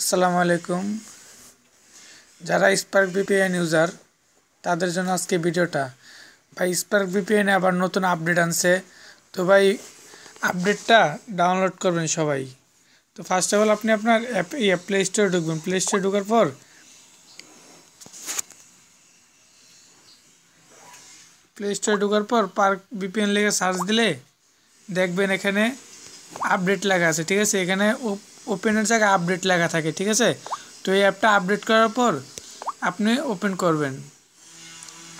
আসসালামু আলাইকুম যারা স্পার্ক ভিপিএন ইউজার তাদের জন্য আজকে ভিডিওটা ভাই স্পার্ক ভিপিএনে আবার নতুন আপডেট আনছে তো ভাই আপডেটটা ডাউনলোড করবেন সবাই তো ফার্স্ট অফ অল আপনি আপনার অ্যাপ প্লে স্টোরে ঢুকবেন প্লে স্টোরে ঢুকার পর প্লে স্টোরে ঢুকার পর পার্ক ভিপিএন লেগে সার্চ দিলে দেখবেন এখানে আপডেট লেখা আছে ঠিক আছে এখানে ওপেনের জায়গায় আপডেট লেখা থাকে ঠিক আছে তো এই অ্যাপটা আপডেট করার পর আপনি ওপেন করবেন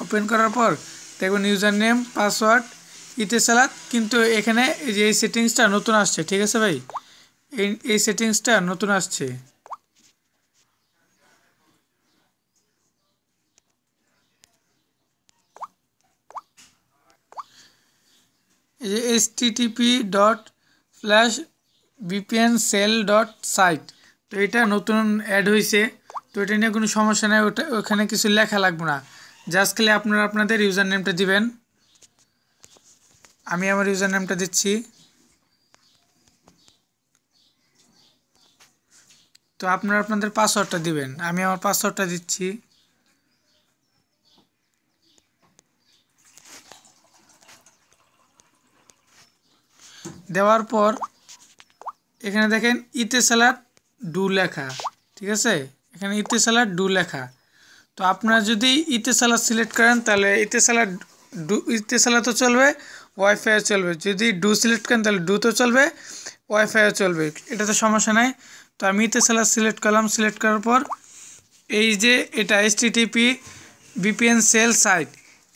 ওপেন করার পর দেখবেন ইউজার নেম পাসওয়ার্ড ইতে সালাদ কিন্তু এখানে যে এই সেটিংসটা নতুন আসছে ঠিক আছে ভাই এই এই সেটিংসটা নতুন আসছে এই যে S TTP dot slash VPN cell dot site তো এটা নতুন অ্যাড হয়েছে তো এটা নিয়ে কোনো সমস্যা নেই ওটা ওখানে কিছু লেখা লাগবে না জাস্ট খেলে আপনারা আপনাদের ইউজার নেমটা দিবেন আমি আমার ইউজার নেমটা দিচ্ছি তো আপনারা আপনাদের পাসওয়ার্ডটা দিবেন আমি আমার পাসওয়ার্ডটা দিচ্ছি দেওয়ার পর এখানে দেখেন ইতে সালাদ ডু লেখা ঠিক আছে এখানে ইতে সালাদ ডু লেখা তো আপনারা যদি ইতে সালাদ সিলেক্ট করেন তাহলে ইতে সালাদ ডু ইতে তো চলবে ওয়াইফাইও চলবে যদি ডু সিলেক্ট করেন তাহলে ডু তো চলবে ওয়াইফাইও চলবে এটা তো সমস্যা নাই তো আমি ইতে সালাদ সিলেক্ট করলাম সিলেক্ট করার পর এই যে এটা এইচটিটিপি বিপিএন সেল সাইট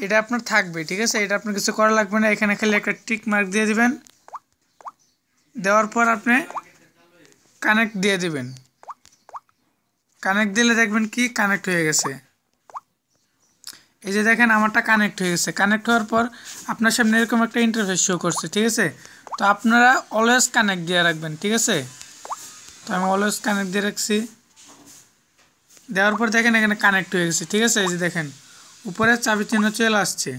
এটা আপনার থাকবে ঠিক আছে এটা আপনার কিছু করা লাগবে না এখানে খালি একটা টিক মার্ক দিয়ে দেবেন দেওয়ার পর আপনি কানেক্ট দিয়ে দিবেন কানেক্ট দিলে দেখবেন কি কানেক্ট হয়ে গেছে এই যে দেখেন আমারটা কানেক্ট হয়ে গেছে কানেক্ট হওয়ার পর আপনার সামনে এরকম একটা ইন্টারফেস শো করছে ঠিক আছে তো আপনারা অলওয়েজ কানেক্ট দিয়ে রাখবেন ঠিক আছে তো আমি অলওয়েজ কানেক্ট দিয়ে রাখছি দেওয়ার পর দেখেন এখানে কানেক্ট হয়ে গেছে ঠিক আছে এই যে দেখেন উপরে চাবি চিহ্ন চলে আসছে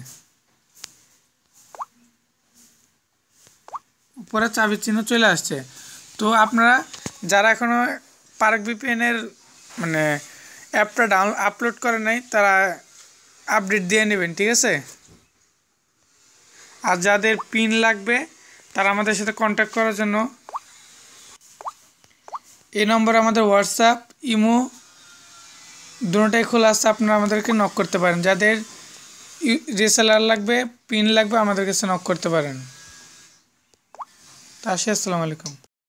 পরে চাবির চিহ্ন চলে আসছে তো আপনারা যারা এখনও পার্ক বিপিএনের মানে অ্যাপটা ডাউন আপলোড করে নাই তারা আপডেট দিয়ে নেবেন ঠিক আছে আর যাদের পিন লাগবে তারা আমাদের সাথে কন্ট্যাক্ট করার জন্য এই নম্বর আমাদের হোয়াটসঅ্যাপ ইমো দুটাই খোলা আছে আপনারা আমাদেরকে নক করতে পারেন যাদের রেসেলার লাগবে পিন লাগবে আমাদের কাছে নক করতে পারেন ताशी असलकम